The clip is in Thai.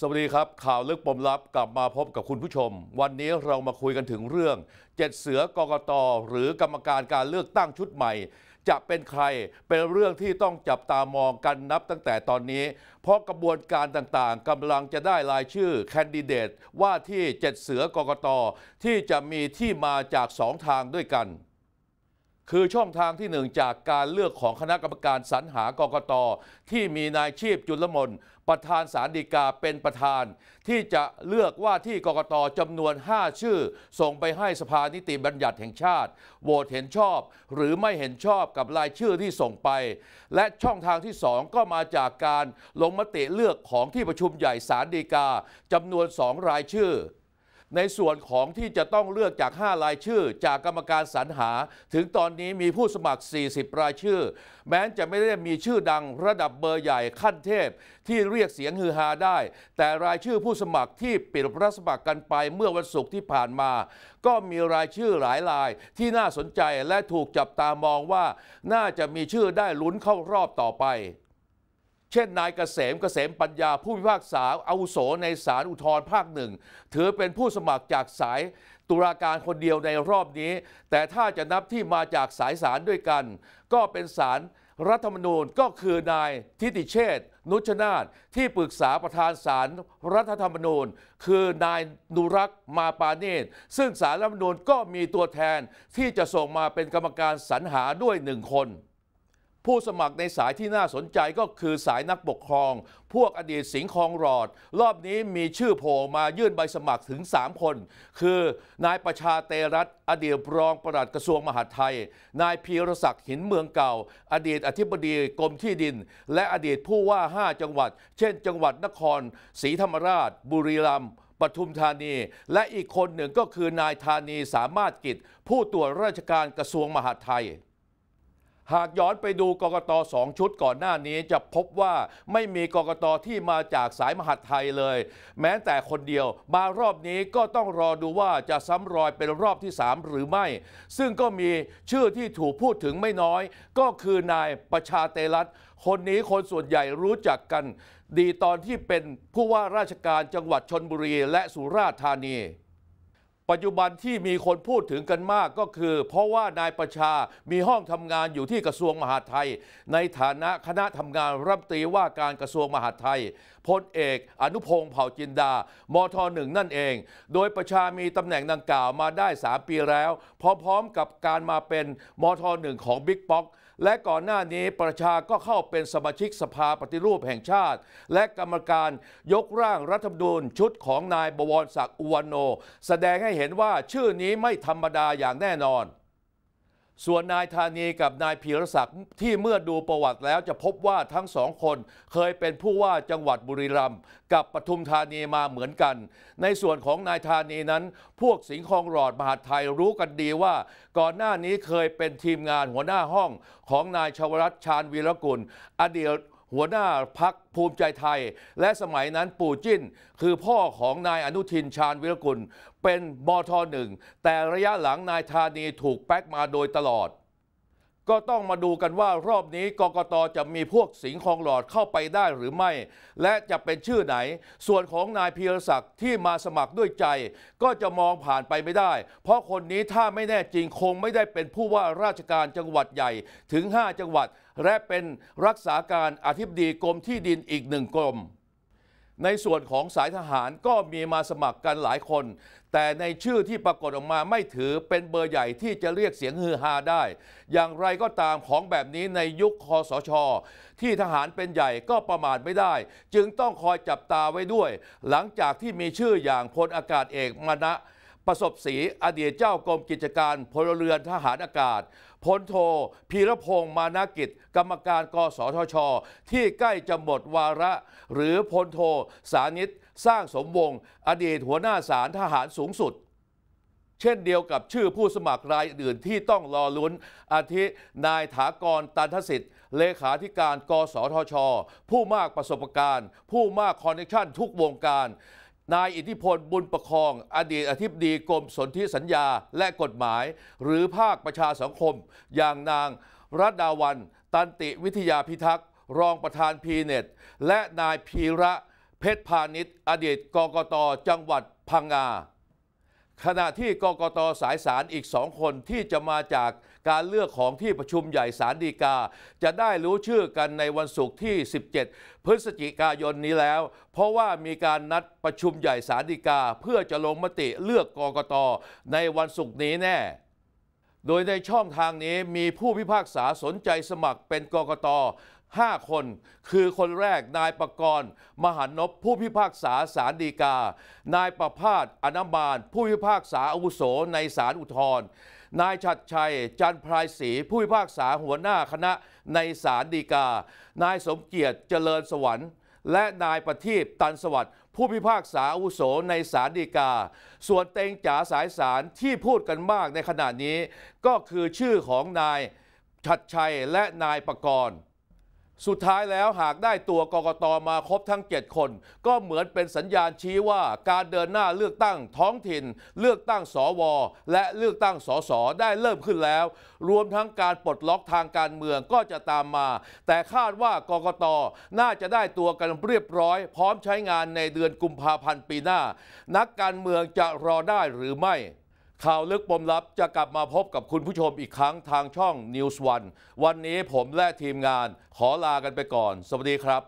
สวัสดีครับ ข่าวลึกปมลับกลับมาพบกับคุณผู้ชม วันนี้เรามาคุยกันถึงเรื่องเจ็ดเสือกกตหรือกรรมการการเลือกตั้งชุดใหม่ จะเป็นใครเป็นเรื่องที่ต้องจับตามองกันนับตั้งแต่ตอนนี้ เพราะกระบวนการต่างๆกำลังจะได้รายชื่อแคนดิเดตว่าที่เจ็ดเสือกกตที่จะมีที่มาจากสองทางด้วยกันคือช่องทางที่หนึ่งจากการเลือกของคณะกรรมการสรรหากกตที่มีนายชีพจุลมนประธานสารดีกาเป็นประธาน ที่จะเลือกว่าที่กกตจำนวน 5 ชื่อ ส่งไปให้สภานิติบัญญัติแห่งชาติโหวตเห็นชอบ หรือไม่เห็นชอบกับรายชื่อที่ส่งไป และช่องทางที่ 2 ก็มาจากการลงมติเลือกของที่ประชุมใหญ่สารดีกาจำนวน2รายชื่อในส่วนของที่จะต้องเลือกจาก5รายชื่อจากกรรมการสรรหา ถึงตอนนี้มีผู้สมัคร 40 รายชื่อ แม้จะไม่ได้มีชื่อดังระดับเบอร์ใหญ่ขั้นเทพ ที่เรียกเสียงฮือฮาได้ แต่รายชื่อผู้สมัครที่ปิดรับสมัครกันไปเมื่อวันศุกร์ที่ผ่านมา ก็มีรายชื่อหลายราย ที่น่าสนใจและถูกจับตามองว่า น่าจะมีชื่อได้ลุ้นเข้ารอบต่อไปช่นนายเกษม เกษมปัญญาผู้พิพากษาอาวุโส ในศาลอุทธรภาคหนึ่งถือเป็นผู้สมัครจากสายตุลาการคนเดียวในรอบนี้ แต่ถ้าจะนับที่มาจากสายศาลด้วยกัน ก็เป็นสารรัฐธรรมนูญก็คือนายทิติเชษนุชนาธที่ปรึกษาประธานศาลรรัฐธรรมนูญ คือนายนุรักษ์ มาปาเนตซึ่งศาลรัฐธรรมนูญก็มีตัวแทนที่จะส่งมาเป็นกรรมการสรรหาด้วยหนึ่งคนผู้สมัครในสายที่น่าสนใจก็คือสายนักปกครอง พวกอดีตสิงห์คองรอด รอบนี้มีชื่อโผล่มายื่นใบสมัครถึง 3 คน คือนายประชาเตรัตอดีตรองปลัดกระทรวงมหาดไทย นายพีรศักดิ์หินเมืองเก่า อดีตอธิบดีกรมที่ดิน และอดีตผู้ว่า 5 จังหวัด เช่น จังหวัดนครศรีธรรมราช บุรีรัมย์ปทุมธานี และอีกคนหนึ่งก็คือนายธานีสามารถกิจ ผู้ตรวจราชการกระทรวงมหาดไทยหากย้อนไปดูกกตสองชุดก่อนหน้านี้จะพบว่าไม่มีกกตที่มาจากสายมหาดไทยเลย แม้แต่คนเดียว มารอบนี้ก็ต้องรอดูว่าจะซ้ำรอยเป็นรอบที่ 3 หรือไม่ ซึ่งก็มีชื่อที่ถูกพูดถึงไม่น้อยก็คือนายประชาเตลัตคนนี้คนส่วนใหญ่รู้จักกัน ดีตอนที่เป็นผู้ว่าราชการจังหวัดชนบุรีและสุราษฎร์ธานีปัจจุบันที่มีคนพูดถึงกันมากก็คือ เพราะว่านายประชามีห้องทำงานอยู่ที่กระทรวงมหาดไทย ในฐานะคณะทำงานรับตีว่าการกระทรวงมหาดไทยพลเอก อนุพงศ์เผ่าจินดามทหนึ่งนั่นเอง โดยประชามีตำแหน่งดังกล่าวมาได้ 3 ปีแล้วพร้อมๆ กับการมาเป็นมทหนึ่งของบิ๊กป๊อกและก่อนหน้านี้ประชาก็เข้าเป็นสมาชิกสภาปฏิรูปแห่งชาติ และกรรมการยกร่างรัฐธรรมนูญชุดของนายบวรศักดิ์อุวันโน แสดงให้เห็นว่าชื่อนี้ไม่ธรรมดาอย่างแน่นอนส่วนนายธานีกับนายพีรศักดิ์ที่เมื่อดูประวัติแล้วจะพบว่าทั้งสองคนเคยเป็นผู้ว่าจังหวัดบุรีรัมย์กับปทุมธานีมาเหมือนกัน ในส่วนของนายธานีนั้นพวกสิงห์คองหลอดมหาไทยรู้กันดีว่า ก่อนหน้านี้เคยเป็นทีมงานหัวหน้าห้องของนายชวรัตชาญวีรกุลอดีตหัวหน้าพักภูมิใจไทย และสมัยนั้นปู่จิ้น คือพ่อของนายอนุทินชาญวิรฬุลเป็นมทหนึ่งแต่ระยะหลังนายธานีถูกแป๊กมาโดยตลอด ก็ต้องมาดูกันว่ารอบนี้กกตจะมีพวกสิงคองหลอดเข้าไปได้หรือไม่ และจะเป็นชื่อไหน ส่วนของนายพีรศักดิ์ที่มาสมัครด้วยใจ ก็จะมองผ่านไปไม่ได้ เพราะคนนี้ถ้าไม่แน่จริงคงไม่ได้เป็นผู้ว่าราชการจังหวัดใหญ่ถึง 5 จังหวัดและเป็นรักษาการอธิบดีกรมที่ดินอีกหนึ่งกรม ในส่วนของสายทหารก็มีมาสมัครกันหลายคน แต่ในชื่อที่ปรากฏออกมาไม่ถือเป็นเบอร์ใหญ่ที่จะเรียกเสียงฮือฮาได้ อย่างไรก็ตามของแบบนี้ในยุคคอสช ที่ทหารเป็นใหญ่ก็ประมาทไม่ได้ จึงต้องคอยจับตาไว้ด้วย หลังจากที่มีชื่ออย่างพลอากาศเอกมณะนะประสบศรีอดีตเจ้ากรมกิจการพลเรือนทหารอากาศ พลโทพีรพงศ์มานากิจ กรรมการกสทช ที่ใกล้จะหมดวาระ หรือพลโท สานิตสร้างสมวงอดีตหัวหน้าสารทหารสูงสุด เช่นเดียวกับชื่อผู้สมัครรายอื่นที่ต้องรอลุ้น อาทินายถากรตันทสิทธิ์ เลขาธิการ กสทช ผู้มากประสบการณ์ ผู้มากคอนเนคชั่น ทุกวงการนายอิทธิพลบุญประคองอดีตอธิบดีกรมสนธิสัญญาและกฎหมาย หรือภาคประชาสังคม อย่างนางรัตดาวันตันติวิทยาพิทักษ์รองประธานพีเน็ต และนายพีระ เพชรพาณิชย์อดีตกกตจังหวัดพังงาขณะที่กกตสายสารอีกสองคนที่จะมาจากการเลือกของที่ประชุมใหญ่สารดีกา จะได้รู้ชื่อกันในวันศุกร์ที่ 17 พฤศจิกายนนี้แล้ว เพราะว่ามีการนัดประชุมใหญ่สารดีกาเพื่อจะลงมติเลือกกกตในวันศุกร์นี้แน่ โดยในช่องทางนี้มีผู้พิพากษาสนใจสมัครเป็นกกต5 คน คือคนแรกนายประกรณ์ มหานพ ผู้พิพากษาสารดีกา นายประพาสอนามานผู้พิพากษาอาวุโสในสารอุทธร นายชัดชัย จันพรายศรีผู้พิพากษาหัวหน้าคณะในสารดีกา นายสมเกียรติเจริญสวรรค์ และนายประทีปตันสวัสดิ์ผู้พิพากษาอุโสในศาลฎีกา ส่วนเตงจ๋าสายสารที่พูดกันมากในขณะนี้ ก็คือชื่อของนายชัดชัยและนายประกรณ์สุดท้ายแล้วหากได้ตัวกกตมาครบทั้ง 7 คน ก็เหมือนเป็นสัญญาณชี้ว่า การเดินหน้าเลือกตั้งท้องถิ่น เลือกตั้งสวและเลือกตั้งสสได้เริ่มขึ้นแล้ว รวมทั้งการปลดล็อกทางการเมืองก็จะตามมา แต่คาดว่ากกตน่าจะได้ตัวกันเรียบร้อย พร้อมใช้งานในเดือนกุมภาพันธ์ปีหน้า นักการเมืองจะรอได้หรือไม่ข่าวลึกปมลับจะกลับมาพบกับคุณผู้ชมอีกครั้งทางช่อง News One วันนี้ผมและทีมงานขอลากันไปก่อนสวัสดีครับ